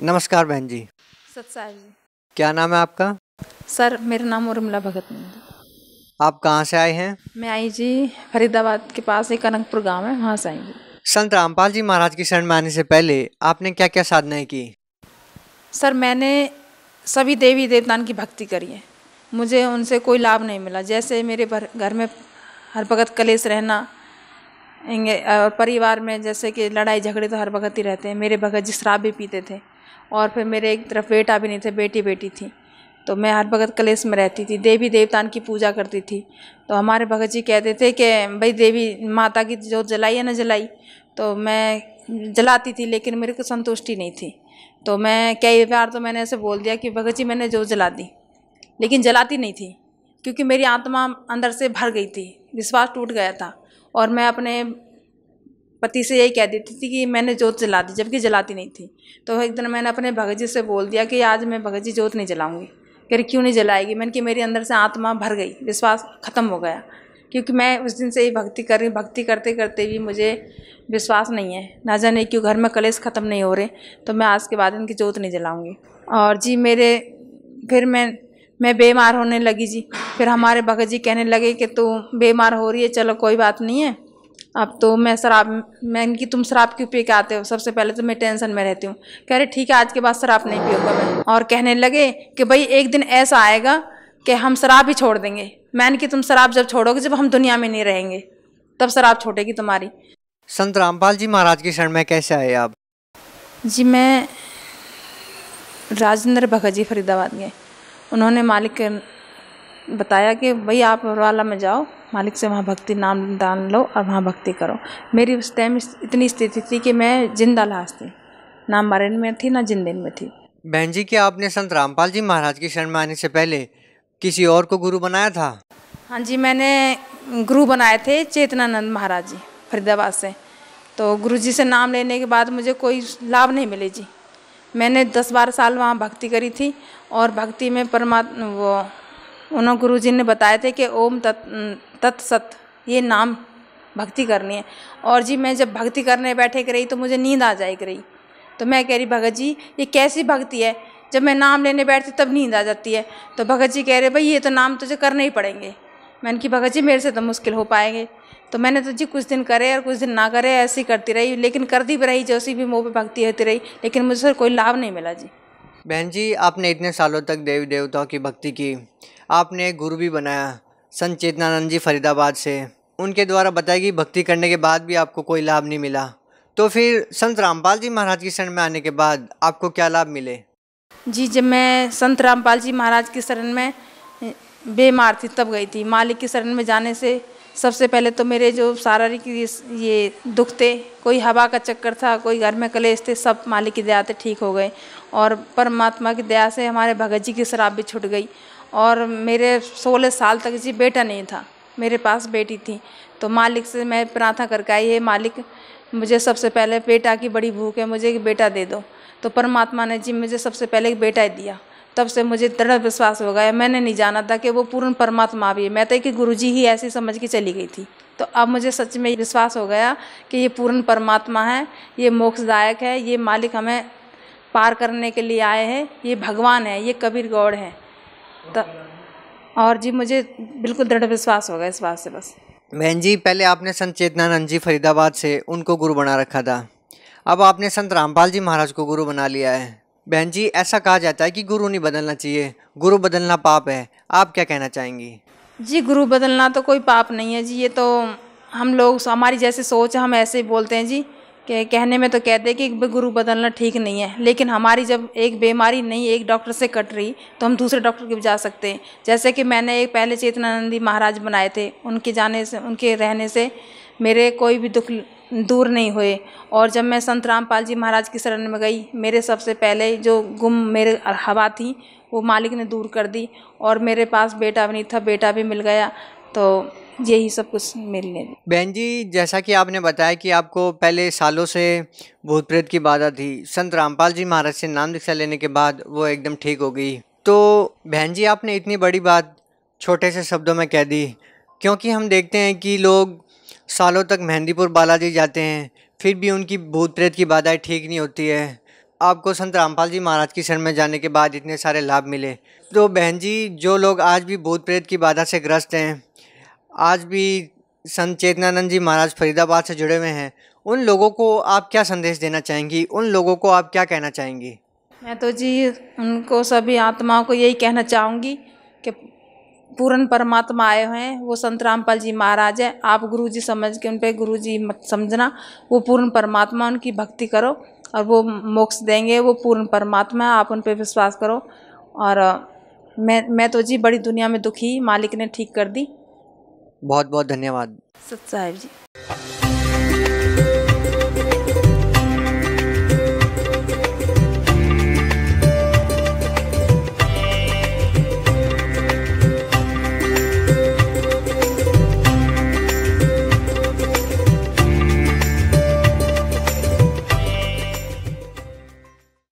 नमस्कार बहन जी सत्सार जी क्या नाम है आपका सर मेरा नाम उर्मिला भगत आप कहाँ से आए हैं मैं आई जी फरीदाबाद के पास एक कनकपुर गांव है वहाँ से आई जी संत रामपाल जी महाराज की शरण में आने से पहले आपने क्या क्या साधनाएं की सर मैंने सभी देवी देवतान की भक्ति करी है मुझे उनसे कोई लाभ नहीं मिला जैसे मेरे घर में हर भगत कलेश रहना और परिवार में जैसे कि लड़ाई झगड़े तो हर भगत ही रहते हैं मेरे भगत जी शराब भी पीते थे और फिर मेरे एक तरफ बेटा भी नहीं थे बेटी बेटी थी तो मैं हर भगत कलेश में रहती थी देवी देवतान की पूजा करती थी तो हमारे भगत जी कहते थे कि भाई देवी माता की जो जलाई है ना जलाई तो मैं जलाती थी लेकिन मेरे को संतुष्टि नहीं थी तो मैं कई बार तो मैंने ऐसे बोल दिया कि भगत जी मैंने जो जला दी लेकिन जलाती नहीं थी क्योंकि मेरी आत्मा अंदर से भर गई थी विश्वास टूट गया था और मैं अपने पति से यही कह देती थी कि मैंने जोत जला दी जबकि जलाती नहीं थी तो एक दिन मैंने अपने भगत जी से बोल दिया कि आज मैं भगत जी जोत नहीं जलाऊंगी कह रही क्यों नहीं जलाएगी मैंने कि मेरे अंदर से आत्मा भर गई विश्वास ख़त्म हो गया क्योंकि मैं उस दिन से ही भक्ति कर रही भक्ति करते करते भी मुझे विश्वास नहीं है ना जाने क्यों घर में कलेश ख़त्म नहीं हो रहे तो मैं आज के बाद इनकी जोत नहीं जलाऊँगी और जी मेरे फिर मैं मैं बीमार होने लगी जी फिर हमारे भगत जी कहने लगे कि तू बीमार हो रही है चलो कोई बात नहीं है अब तो मैं शराब मैं कि तुम शराब क्यों पी के आते हो सबसे पहले तो मैं टेंशन में रहती हूँ कह रहे ठीक है आज के बाद शराब नहीं पीऊँगा मैं और कहने लगे कि भाई एक दिन ऐसा आएगा कि हम शराब ही छोड़ देंगे मैंने कि तुम शराब जब छोड़ोगे जब हम दुनिया में नहीं रहेंगे तब शराब छोड़ेगी तुम्हारी संत रामपाल जी महाराज की शरण में कैसे आए आप जी मैं राजेंद्र भगत जी फरीदाबाद गए उन्होंने मालिक बताया कि भाई आप वाला में जाओ मालिक से वहाँ भक्ति नाम दान लो और वहाँ भक्ति करो मेरी उस टाइम इतनी स्थिति थी कि मैं जिंदा लाश थी ना मरण में थी ना जिंदन में थी बहन जी क्या आपने संत रामपाल जी महाराज की शरण में आने से पहले किसी और को गुरु बनाया था हाँ जी मैंने गुरु बनाए थे चेतनानंद महाराज जी फरीदाबाद से तो गुरु जी से नाम लेने के बाद मुझे कोई लाभ नहीं मिले जी मैंने दस बारह साल वहाँ भक्ति करी थी और भक्ति में परमात्मा वो उन्होंने गुरु जी ने बताए थे कि ओम तत् तत्सत ये नाम भक्ति करनी है और जी मैं जब भक्ति करने बैठे रही तो मुझे नींद आ जाए रही तो मैं कह रही भगत जी ये कैसी भक्ति है जब मैं नाम लेने बैठती तब नींद आ जाती है तो भगत जी कह रहे भाई ये तो नाम तुझे करने ही पड़ेंगे मैंने कि भगत जी मेरे से तो मुश्किल हो पाएंगे तो मैंने तो जी कुछ दिन करे और कुछ दिन ना करे ऐसी करती रही लेकिन करती भी रही जैसी भी मुँह पर भक्ति होती रही लेकिन मुझसे कोई लाभ नहीं मिला जी बहन जी आपने इतने सालों तक देवी देवताओं की भक्ति की आपने गुरु भी बनाया संत चेतनानंद जी फरीदाबाद से उनके द्वारा बताया कि भक्ति करने के बाद भी आपको कोई लाभ नहीं मिला तो फिर संत रामपाल जी महाराज की शरण में आने के बाद आपको क्या लाभ मिले जी जब मैं संत रामपाल जी महाराज की शरण में बेमार थी तब गई थी मालिक की शरण में जाने से सबसे पहले तो मेरे जो शारीरिक ये दुख थे कोई हवा का चक्कर था कोई घर में कलेश थे सब मालिक की दया से ठीक हो गए और परमात्मा की दया से हमारे भगत जी की शराब भी छूट गई और मेरे सोलह साल तक जी बेटा नहीं था मेरे पास बेटी थी तो मालिक से मैं प्रार्थना करके आई है मालिक मुझे सबसे पहले बेटा की बड़ी भूख है मुझे एक बेटा दे दो तो परमात्मा ने जी मुझे सबसे पहले एक बेटा ही दिया तब से मुझे दृढ़ विश्वास हो गया मैंने नहीं जाना था कि वो पूर्ण परमात्मा भी है मैं तो कि गुरुजी ही ऐसी समझ के चली गई थी तो अब मुझे सच में विश्वास हो गया कि ये पूर्ण परमात्मा है ये मोक्षदायक है ये मालिक हमें पार करने के लिए आए हैं ये भगवान है ये कबीर गौड़ है तो और जी मुझे बिल्कुल दृढ़ विश्वास होगा इस बात से बस बहन जी पहले आपने संत चेतनानंद जी फरीदाबाद से उनको गुरु बना रखा था अब आपने संत रामपाल जी महाराज को गुरु बना लिया है बहन जी ऐसा कहा जाता है कि गुरु नहीं बदलना चाहिए गुरु बदलना पाप है आप क्या कहना चाहेंगी जी गुरु बदलना तो कोई पाप नहीं है जी ये तो हम लोग हमारी जैसे सोच हम ऐसे ही बोलते हैं जी के कहने में तो कहते हैं कि गुरु बदलना ठीक नहीं है लेकिन हमारी जब एक बीमारी नहीं एक डॉक्टर से कट रही तो हम दूसरे डॉक्टर के भी जा सकते हैं जैसे कि मैंने एक पहले चेतनानंदी महाराज बनाए थे उनके जाने से उनके रहने से मेरे कोई भी दुख दूर नहीं हुए और जब मैं संत रामपाल जी महाराज की शरण में गई मेरे सबसे पहले जो गुम मेरे हवा थी वो मालिक ने दूर कर दी और मेरे पास बेटा भी नहीं था बेटा भी मिल गया तो यही सब कुछ मिलने बहन जी जैसा कि आपने बताया कि आपको पहले सालों से भूत प्रेत की बाधा थी संत रामपाल जी महाराज से नाम दीक्षा लेने के बाद वो एकदम ठीक हो गई तो बहन जी आपने इतनी बड़ी बात छोटे से शब्दों में कह दी क्योंकि हम देखते हैं कि लोग सालों तक मेहंदीपुर बालाजी जाते हैं फिर भी उनकी भूत प्रेत की बाधाएँ ठीक नहीं होती है आपको संत रामपाल जी महाराज की शरण में जाने के बाद इतने सारे लाभ मिले तो बहन जी जो लोग आज भी भूत प्रेत की बाधा से ग्रस्त हैं आज भी संत चेतनानंद जी महाराज फरीदाबाद से जुड़े हुए हैं उन लोगों को आप क्या संदेश देना चाहेंगी उन लोगों को आप क्या कहना चाहेंगी मैं तो जी उनको सभी आत्माओं को यही कहना चाहूँगी कि पूर्ण परमात्मा आए हुए हैं वो संत रामपाल जी महाराज हैं आप गुरु जी समझ के उन पर गुरु जी मत समझना वो पूर्ण परमात्मा उनकी भक्ति करो और वो मोक्ष देंगे वो पूर्ण परमात्मा आप उन पर विश्वास करो और मैं मैं तो जी बड़ी दुनिया में दुखी मालिक ने ठीक कर दी बहुत बहुत धन्यवाद सत साहेब जी